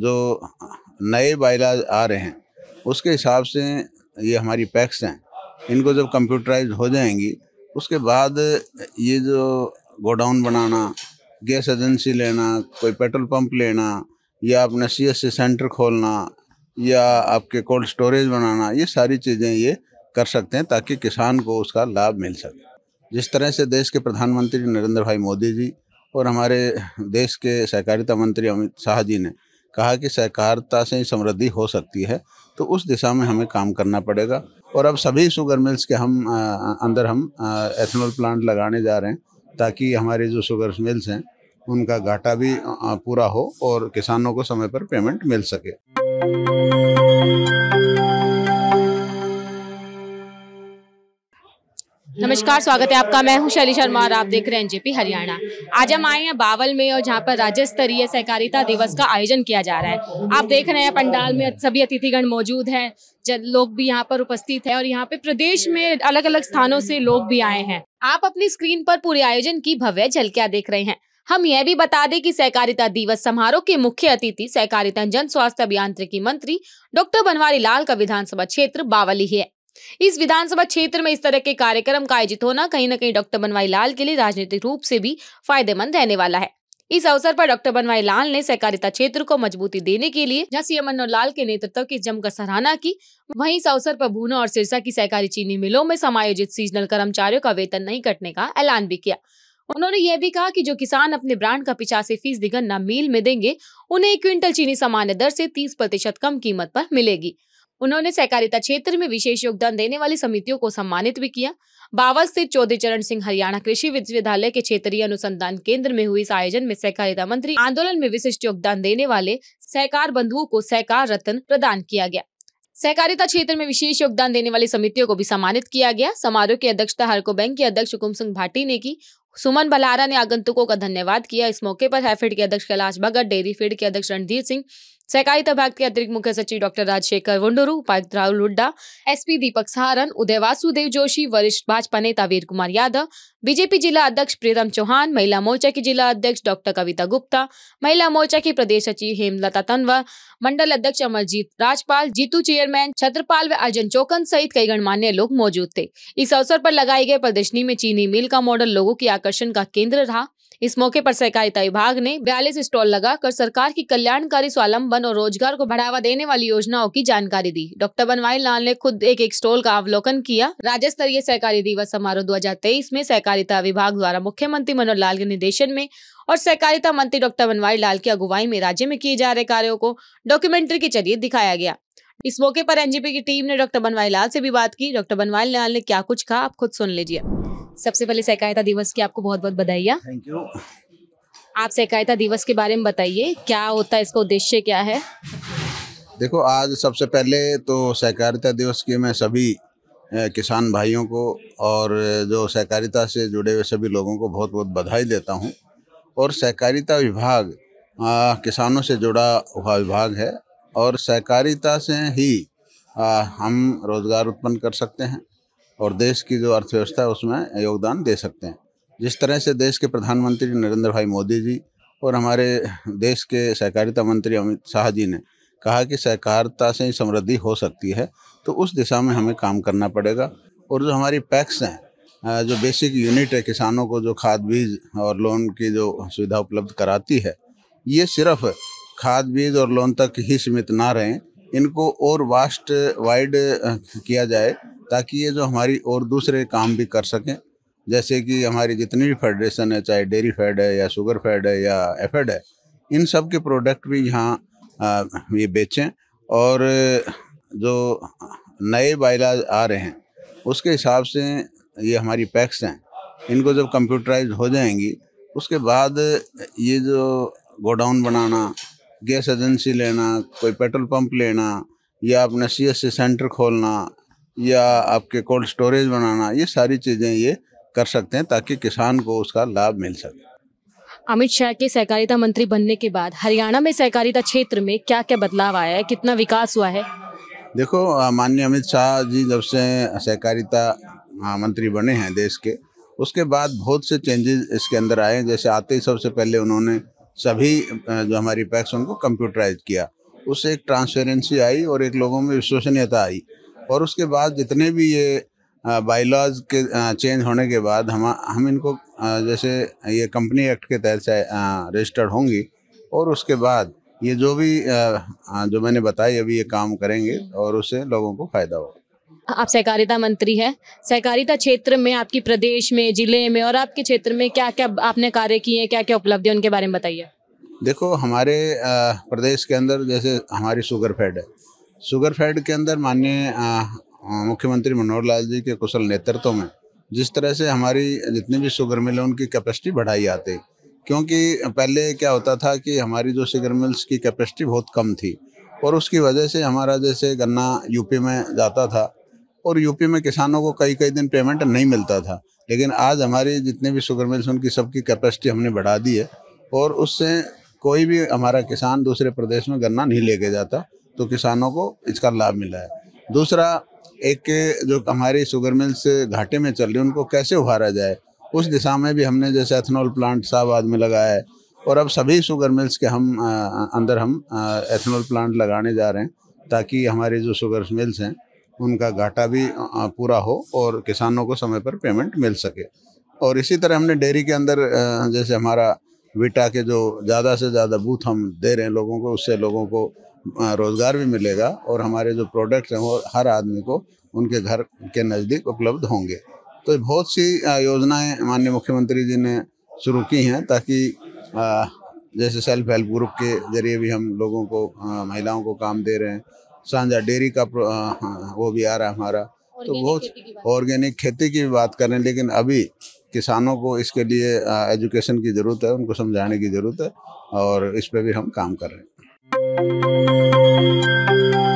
जो नए बाइलाज आ रहे हैं उसके हिसाब से ये हमारी पैक्स हैं इनको जब कंप्यूटराइज हो जाएंगी उसके बाद ये जो गोडाउन बनाना गैस एजेंसी लेना कोई पेट्रोल पंप लेना या अपना सी एस सेंटर खोलना या आपके कोल्ड स्टोरेज बनाना ये सारी चीज़ें ये कर सकते हैं ताकि किसान को उसका लाभ मिल सके जिस तरह से देश के प्रधानमंत्री नरेंद्र भाई मोदी जी और हमारे देश के सहकारिता मंत्री अमित शाह जी ने कहा कि सहकारिता से ही समृद्धि हो सकती है तो उस दिशा में हमें काम करना पड़ेगा और अब सभी शुगर मिल्स के हम आ, अंदर हम एथेनॉल प्लांट लगाने जा रहे हैं ताकि हमारे जो शुगर मिल्स हैं उनका घाटा भी पूरा हो और किसानों को समय पर पेमेंट मिल सके नमस्कार स्वागत है आपका मैं हूं शैली शर्मा और आप देख रहे हैं एनजेपी हरियाणा आज हम आए हैं बावल में और जहां पर राज्य स्तरीय सहकारिता दिवस का आयोजन किया जा रहा है आप देख रहे हैं पंडाल में सभी अतिथिगण मौजूद हैं लोग भी यहाँ पर उपस्थित है और यहाँ पे प्रदेश में अलग अलग स्थानों से लोग भी आए हैं आप अपनी स्क्रीन पर पूरे आयोजन की भव्य झलकिया देख रहे हैं हम यह भी बता दें कि सहकारिता दिवस समारोह के मुख्य अतिथि सहकारिता जन स्वास्थ्य अभियांत्रिकी मंत्री डॉक्टर बनवारी लाल का विधानसभा क्षेत्र बावली है इस विधानसभा क्षेत्र में इस तरह के कार्यक्रम का आयोजित होना कहीं ना कहीं डॉक्टर बनवाई लाल के लिए राजनीतिक रूप से भी फायदेमंद रहने वाला है इस अवसर पर डॉक्टर बनवाई लाल ने सहकारिता क्षेत्र को मजबूती देने के लिए जहाँ सीएम मनोहर लाल के नेतृत्व की जमकर सराहना की वहीं इस अवसर पर भूनो और सिरसा की सहकारी चीनी मिलों में समायोजित सीजनल कर्मचारियों का वेतन नहीं कटने का ऐलान भी किया उन्होंने यह भी कहा कि जो किसान अपने ब्रांड का पिचासी फीसदी गन्ना मील में देंगे उन्हें एक क्विंटल चीनी सामान्य दर से तीस प्रतिशत कम कीमत पर मिलेगी उन्होंने सहकारिता क्षेत्र में विशेष योगदान देने वाली समितियों को सम्मानित भी किया बावा स्थित चौधरी चरण सिंह हरियाणा कृषि विश्वविद्यालय के क्षेत्रीय अनुसंधान केंद्र में हुई इस आयोजन में सहकारिता मंत्री आंदोलन में विशिष्ट योगदान देने वाले सहकार बंधुओं को सहकार रत्न प्रदान किया गया सहकारिता क्षेत्र में विशेष योगदान देने वाली समितियों को भी सम्मानित किया गया समारोह की अध्यक्षता हरको बैंक के अध्यक्ष हुकुम सिंह भाटी ने की सुमन बलारा ने आगंतुकों का धन्यवाद किया इस मौके पर हैफेड के अध्यक्ष कैलाश भगत डेयरी फीड के अध्यक्ष रणधीर सिंह सहकारिता विभाग के अतिरिक्त मुख्य सचिव डॉक्टर राजशेखर वंडोरू उपायुक्त राहुल हुड्डा एसपी दीपक सहारन उदय वासुदेव जोशी वरिष्ठ भाजपा नेता वीर कुमार यादव बीजेपी जिला अध्यक्ष प्रीतम चौहान महिला मोर्चा की जिला अध्यक्ष डॉक्टर कविता गुप्ता महिला मोर्चा की प्रदेश सचिव हेमलता तनवर मंडल अध्यक्ष अमरजीत राजपाल जीतू चेयरमैन छत्रपाल व अर्जन चौकन सहित कई गणमान्य लोग मौजूद थे इस अवसर पर लगाई गई प्रदर्शनी में चीनी मिल का मॉडल लोगों के आकर्षण का केंद्र रहा इस मौके पर सहकारिता विभाग ने बयालीस स्टॉल लगाकर सरकार की कल्याणकारी स्वालंबन और रोजगार को बढ़ावा देने वाली योजनाओं की जानकारी दी डॉक्टर बनवारी लाल ने खुद एक एक स्टॉल का अवलोकन किया राज्य स्तरीय सहकारी दिवस समारोह दो में सहकारिता विभाग द्वारा मुख्यमंत्री मनोहर लाल के निर्देशन में और सहकारिता मंत्री डॉक्टर बनवारी लाल की अगुवाई में राज्य में किए जा रहे कार्यो को डॉक्यूमेंट्री के जरिए दिखाया गया इस मौके पर एनजीपी की टीम ने डॉक्टर बनवारी लाल से भी बात की डॉक्टर बनवारी लाल ने क्या कुछ कहा आप खुद सुन लीजिए सबसे पहले सहकारिता दिवस की आपको बहुत बहुत बधाई थैंक यू आप सहकारिता दिवस के बारे में बताइए क्या होता है इसका उद्देश्य क्या है देखो आज सबसे पहले तो सहकारिता दिवस की मैं सभी किसान भाइयों को और जो सहकारिता से जुड़े हुए सभी लोगों को बहुत बहुत बधाई देता हूं और सहकारिता विभाग आ, किसानों से जुड़ा हुआ विभाग है और सहकारिता से ही आ, हम रोज़गार उत्पन्न कर सकते हैं और देश की जो अर्थव्यवस्था है उसमें योगदान दे सकते हैं जिस तरह से देश के प्रधानमंत्री नरेंद्र भाई मोदी जी और हमारे देश के सहकारिता मंत्री अमित शाह जी ने कहा कि सहकारिता से ही समृद्धि हो सकती है तो उस दिशा में हमें काम करना पड़ेगा और जो हमारी पैक्स हैं जो बेसिक यूनिट है किसानों को जो खाद बीज और लोन की जो सुविधा उपलब्ध कराती है ये सिर्फ खाद बीज और लोन तक ही सीमित ना रहें इनको और वास्ट वाइड किया जाए ताकि ये जो हमारी और दूसरे काम भी कर सकें जैसे कि हमारी जितनी भी फेडरेशन है चाहे डेयरी फेड है या शुगर फेड है या एफेड है इन सब के प्रोडक्ट भी यहाँ ये बेचें और जो नए बाइलाज आ रहे हैं उसके हिसाब से ये हमारी पैक्स हैं इनको जब कंप्यूटराइज हो जाएंगी उसके बाद ये जो गोडाउन बनाना गैस एजेंसी लेना कोई पेट्रोल पंप लेना या अपना सी सेंटर खोलना या आपके कोल्ड स्टोरेज बनाना ये सारी चीज़ें ये कर सकते हैं ताकि किसान को उसका लाभ मिल सके अमित शाह के सहकारिता मंत्री बनने के बाद हरियाणा में सहकारिता क्षेत्र में क्या क्या बदलाव आया है कितना विकास हुआ है देखो माननीय अमित शाह जी जब से सहकारिता मंत्री बने हैं देश के उसके बाद बहुत से चेंजेस इसके अंदर आए जैसे आते ही सबसे पहले उन्होंने सभी जो हमारी पैक्स उनको कंप्यूटराइज किया उससे एक ट्रांसपेरेंसी आई और एक लोगों में विश्वसनीयता आई और उसके बाद जितने भी ये बाईलॉज के चेंज होने के बाद हम हम इनको जैसे ये कंपनी एक्ट के तहत रजिस्टर्ड होंगी और उसके बाद ये जो भी जो मैंने बताई अभी ये काम करेंगे और उससे लोगों को फायदा होगा आप सहकारिता मंत्री हैं सहकारिता क्षेत्र में आपकी प्रदेश में जिले में और आपके क्षेत्र में क्या क्या आपने कार्य किए हैं क्या क्या उपलब्धि उनके बारे में बताइए देखो हमारे प्रदेश के अंदर जैसे हमारी शुगर फैड है शुगर फैड के अंदर माननीय मुख्यमंत्री मनोहर लाल जी के कुशल नेतृत्व में जिस तरह से हमारी जितनी भी शुगर मिल है उनकी कैपेसिटी बढ़ाई आती क्योंकि पहले क्या होता था कि हमारी जो शुगर मिल्स की कैपेसिटी बहुत कम थी और उसकी वजह से हमारा जैसे गन्ना यूपी में जाता था और यूपी में किसानों को कई कई दिन पेमेंट नहीं मिलता था लेकिन आज हमारी जितने भी शुगर मिल्स उनकी सबकी कैपेसिटी हमने बढ़ा दी है और उससे कोई भी हमारा किसान दूसरे प्रदेश में गन्ना नहीं लेके जाता तो किसानों को इसका लाभ मिला है दूसरा एक के जो हमारी शुगर मिल्स घाटे में चल रही है उनको कैसे उभारा जाए उस दिशा में भी हमने जैसे एथनॉल प्लांट शाहबाद में लगाया है और अब सभी शुगर मिल्स के हम आ, अंदर हम एथनॉल प्लांट लगाने जा रहे हैं ताकि हमारे जो शुगर मिल्स हैं उनका घाटा भी आ, पूरा हो और किसानों को समय पर पेमेंट मिल सके और इसी तरह हमने डेयरी के अंदर जैसे हमारा वीटा के जो ज़्यादा से ज़्यादा बूथ हम दे रहे हैं लोगों को उससे लोगों को रोज़गार भी मिलेगा और हमारे जो प्रोडक्ट्स हैं वो हर आदमी को उनके घर के नज़दीक उपलब्ध होंगे तो बहुत सी योजनाएं माननीय मुख्यमंत्री जी ने शुरू की हैं ताकि जैसे सेल्फ हेल्प ग्रुप के जरिए भी हम लोगों को महिलाओं को काम दे रहे हैं साझा डेयरी का हाँ, वो भी आ रहा है हमारा तो बहुत ऑर्गेनिक खेती की भी बात करें लेकिन अभी किसानों को इसके लिए एजुकेशन की ज़रूरत है उनको समझाने की ज़रूरत है और इस पर भी हम काम कर रहे हैं Thank you.